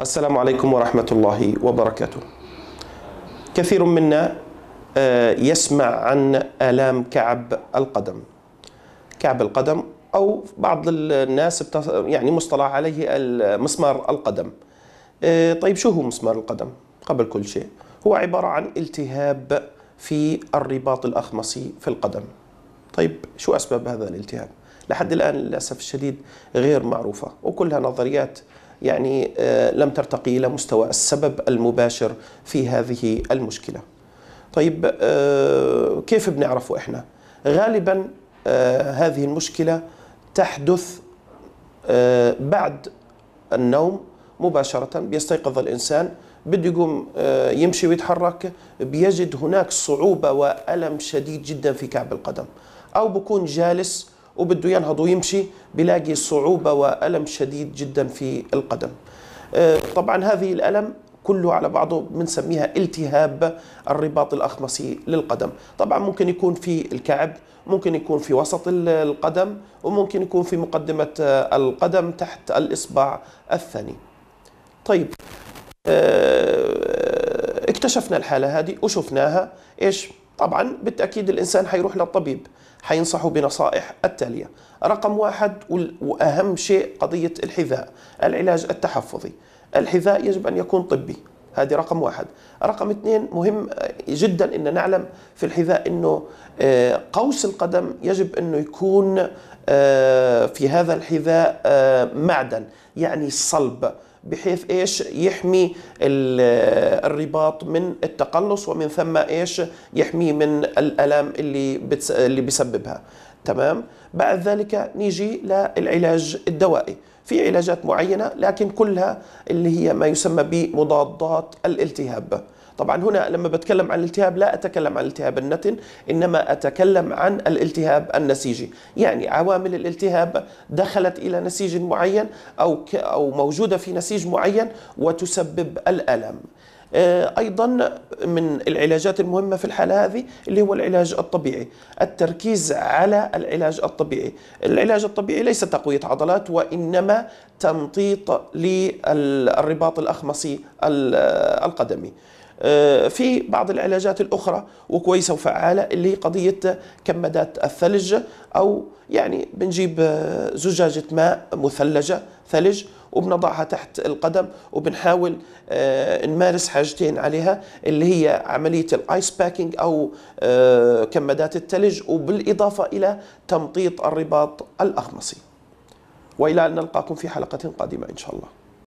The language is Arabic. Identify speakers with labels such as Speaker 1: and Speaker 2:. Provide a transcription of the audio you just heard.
Speaker 1: السلام عليكم ورحمة الله وبركاته كثير منا آه، يسمع عن آلام كعب القدم كعب القدم أو بعض الناس يعني مصطلح عليه مسمار القدم آه، طيب شو هو مسمار القدم؟ قبل كل شيء هو عبارة عن التهاب في الرباط الأخمصي في القدم طيب شو أسباب هذا الالتهاب؟ لحد الآن للأسف الشديد غير معروفة وكلها نظريات يعني آه, لم ترتقي إلى مستوى السبب المباشر في هذه المشكلة طيب آه, كيف بنعرفه إحنا؟ غالبا آه, هذه المشكلة تحدث بعد النوم مباشرة بيستيقظ الإنسان بده يقوم يمشي ويتحرك بيجد هناك صعوبة وألم شديد جدا في كعب القدم أو بكون جالس وبده ينهض ويمشي بلاقي صعوبة وألم شديد جدا في القدم آه، طبعا هذه الألم كله على بعضه بنسميها التهاب الرباط الأخمصي للقدم طبعا ممكن يكون في الكعب ممكن يكون في وسط القدم وممكن يكون في مقدمة آه، القدم تحت الإصبع الثاني طيب آه، اكتشفنا الحالة هذه وشفناها إيش طبعا بالتأكيد الإنسان حيروح للطبيب حينصحه بنصائح التالية رقم واحد وأهم شيء قضية الحذاء العلاج التحفظي الحذاء يجب أن يكون طبي هذه رقم واحد رقم اثنين مهم آه، جدا ان نعلم في الحذاء انه آه، قوس القدم يجب انه يكون آه، في هذا الحذاء معدن يعني صلب بحيث ايش يحمي الرباط من التقلص ومن ثم ايش يحميه من الالام اللي بتس... اللي بيسببها تمام بعد ذلك نيجي للعلاج الدوائي في علاجات معينة لكن كلها اللي هي ما يسمى بمضادات الالتهاب طبعا هنا لما بتكلم عن الالتهاب لا أتكلم عن التهاب النتن إنما أتكلم عن الالتهاب النسيجي يعني عوامل الالتهاب دخلت إلى نسيج معين أو, أو موجودة في نسيج معين وتسبب الألم آه، ايضا من العلاجات المهمه في الحاله هذه اللي هو العلاج الطبيعي التركيز على العلاج الطبيعي العلاج الطبيعي ليس تقويه عضلات وانما تمطيط للرباط الاخمصي القدمي آه، في بعض العلاجات الأخرى وكويسة وفعالة اللي هي قضية كمادات الثلج أو يعني بنجيب زجاجة ماء مثلجة ثلج وبنضعها تحت القدم وبنحاول آه، نمارس حاجتين عليها اللي هي عملية الايس باكينج أو آه، كمادات التلج وبالإضافة إلى تمطيط الرباط الأخمصي وإلى أن نلقاكم في حلقة قادمة إن شاء الله